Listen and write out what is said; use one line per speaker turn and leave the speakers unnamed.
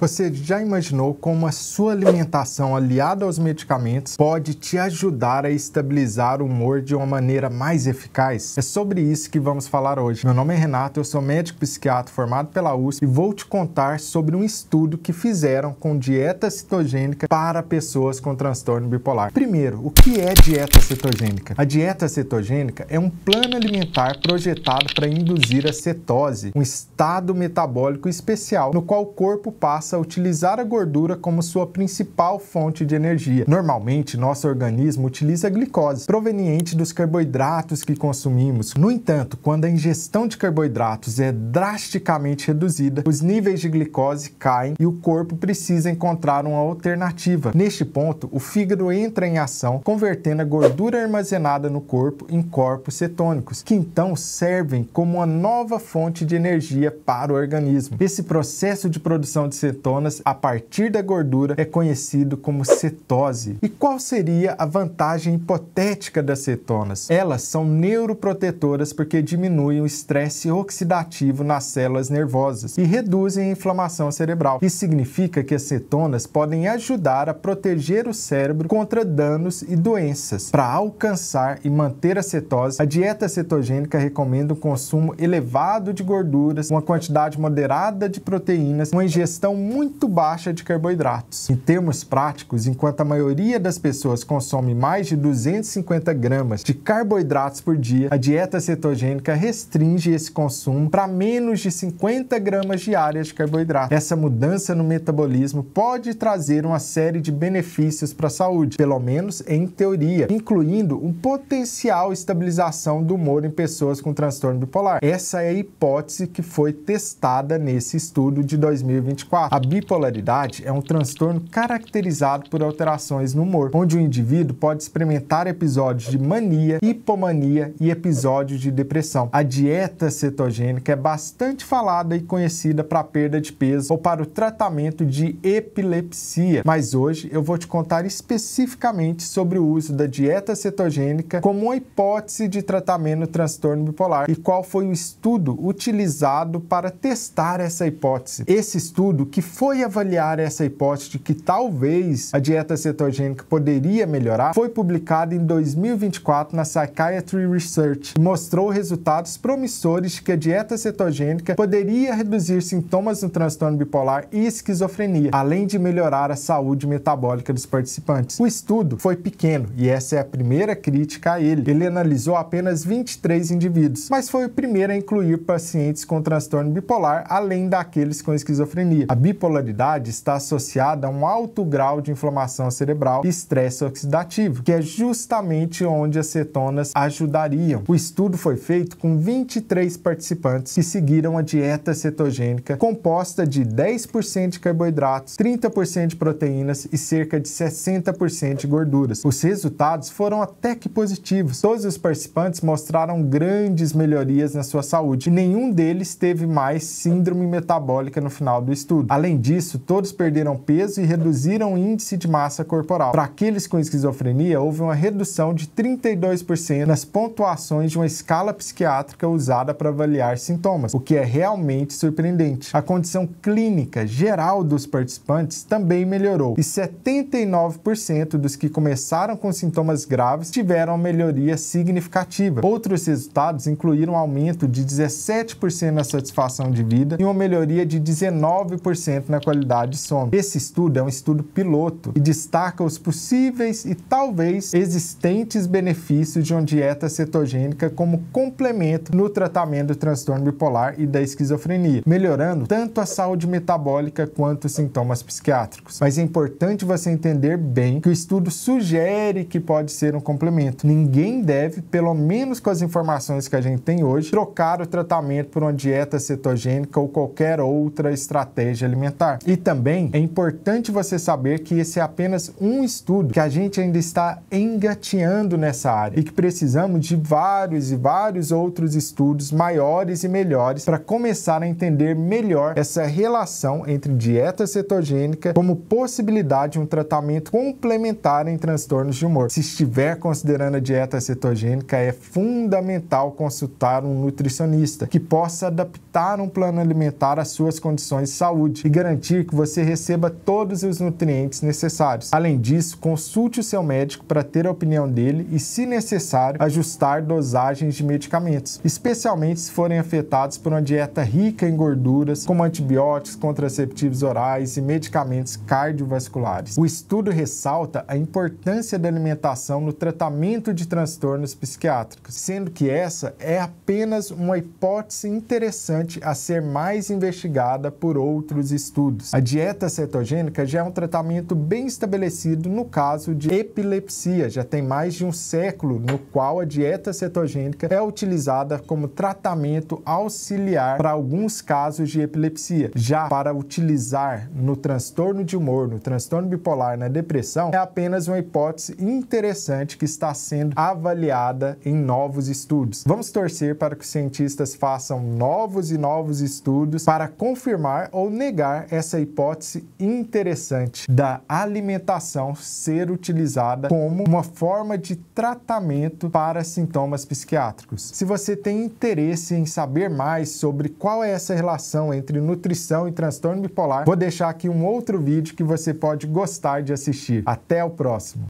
Você já imaginou como a sua alimentação aliada aos medicamentos pode te ajudar a estabilizar o humor de uma maneira mais eficaz? É sobre isso que vamos falar hoje. Meu nome é Renato, eu sou médico psiquiatra formado pela USP e vou te contar sobre um estudo que fizeram com dieta cetogênica para pessoas com transtorno bipolar. Primeiro, o que é dieta cetogênica? A dieta cetogênica é um plano alimentar projetado para induzir a cetose, um estado metabólico especial no qual o corpo passa passa a utilizar a gordura como sua principal fonte de energia. Normalmente, nosso organismo utiliza a glicose, proveniente dos carboidratos que consumimos. No entanto, quando a ingestão de carboidratos é drasticamente reduzida, os níveis de glicose caem e o corpo precisa encontrar uma alternativa. Neste ponto, o fígado entra em ação, convertendo a gordura armazenada no corpo em corpos cetônicos, que então servem como uma nova fonte de energia para o organismo. Esse processo de produção de cetônicos cetonas a partir da gordura é conhecido como cetose. E qual seria a vantagem hipotética das cetonas? Elas são neuroprotetoras porque diminuem o estresse oxidativo nas células nervosas e reduzem a inflamação cerebral. Isso significa que as cetonas podem ajudar a proteger o cérebro contra danos e doenças. Para alcançar e manter a cetose, a dieta cetogênica recomenda um consumo elevado de gorduras, uma quantidade moderada de proteínas, uma ingestão muito baixa de carboidratos. Em termos práticos, enquanto a maioria das pessoas consome mais de 250 gramas de carboidratos por dia, a dieta cetogênica restringe esse consumo para menos de 50 gramas diárias de carboidrato. Essa mudança no metabolismo pode trazer uma série de benefícios para a saúde, pelo menos em teoria, incluindo um potencial estabilização do humor em pessoas com transtorno bipolar. Essa é a hipótese que foi testada nesse estudo de 2024. A bipolaridade é um transtorno caracterizado por alterações no humor, onde o indivíduo pode experimentar episódios de mania, hipomania e episódios de depressão. A dieta cetogênica é bastante falada e conhecida para perda de peso ou para o tratamento de epilepsia, mas hoje eu vou te contar especificamente sobre o uso da dieta cetogênica como uma hipótese de tratamento do transtorno bipolar e qual foi o estudo utilizado para testar essa hipótese. Esse estudo que foi avaliar essa hipótese de que talvez a dieta cetogênica poderia melhorar foi publicada em 2024 na Psychiatry Research e mostrou resultados promissores de que a dieta cetogênica poderia reduzir sintomas no transtorno bipolar e esquizofrenia, além de melhorar a saúde metabólica dos participantes. O estudo foi pequeno e essa é a primeira crítica a ele. Ele analisou apenas 23 indivíduos, mas foi o primeiro a incluir pacientes com transtorno bipolar, além daqueles com esquizofrenia. A bipolaridade está associada a um alto grau de inflamação cerebral e estresse oxidativo, que é justamente onde as cetonas ajudariam. O estudo foi feito com 23 participantes que seguiram a dieta cetogênica composta de 10% de carboidratos, 30% de proteínas e cerca de 60% de gorduras. Os resultados foram até que positivos. Todos os participantes mostraram grandes melhorias na sua saúde e nenhum deles teve mais síndrome metabólica no final do estudo. Além disso, todos perderam peso e reduziram o índice de massa corporal. Para aqueles com esquizofrenia, houve uma redução de 32% nas pontuações de uma escala psiquiátrica usada para avaliar sintomas, o que é realmente surpreendente. A condição clínica geral dos participantes também melhorou e 79% dos que começaram com sintomas graves tiveram uma melhoria significativa. Outros resultados incluíram um aumento de 17% na satisfação de vida e uma melhoria de 19% na qualidade de sono. Esse estudo é um estudo piloto e destaca os possíveis e talvez existentes benefícios de uma dieta cetogênica como complemento no tratamento do transtorno bipolar e da esquizofrenia, melhorando tanto a saúde metabólica quanto os sintomas psiquiátricos. Mas é importante você entender bem que o estudo sugere que pode ser um complemento. Ninguém deve, pelo menos com as informações que a gente tem hoje, trocar o tratamento por uma dieta cetogênica ou qualquer outra estratégia alimentar alimentar. E também é importante você saber que esse é apenas um estudo que a gente ainda está engateando nessa área e que precisamos de vários e vários outros estudos maiores e melhores para começar a entender melhor essa relação entre dieta cetogênica como possibilidade de um tratamento complementar em transtornos de humor. Se estiver considerando a dieta cetogênica, é fundamental consultar um nutricionista que possa adaptar um plano alimentar às suas condições de saúde e garantir que você receba todos os nutrientes necessários. Além disso, consulte o seu médico para ter a opinião dele e, se necessário, ajustar dosagens de medicamentos, especialmente se forem afetados por uma dieta rica em gorduras, como antibióticos, contraceptivos orais e medicamentos cardiovasculares. O estudo ressalta a importância da alimentação no tratamento de transtornos psiquiátricos, sendo que essa é apenas uma hipótese interessante a ser mais investigada por outros estudos. A dieta cetogênica já é um tratamento bem estabelecido no caso de epilepsia, já tem mais de um século no qual a dieta cetogênica é utilizada como tratamento auxiliar para alguns casos de epilepsia. Já para utilizar no transtorno de humor, no transtorno bipolar, na depressão, é apenas uma hipótese interessante que está sendo avaliada em novos estudos. Vamos torcer para que os cientistas façam novos e novos estudos para confirmar ou negar essa hipótese interessante da alimentação ser utilizada como uma forma de tratamento para sintomas psiquiátricos. Se você tem interesse em saber mais sobre qual é essa relação entre nutrição e transtorno bipolar, vou deixar aqui um outro vídeo que você pode gostar de assistir. Até o próximo!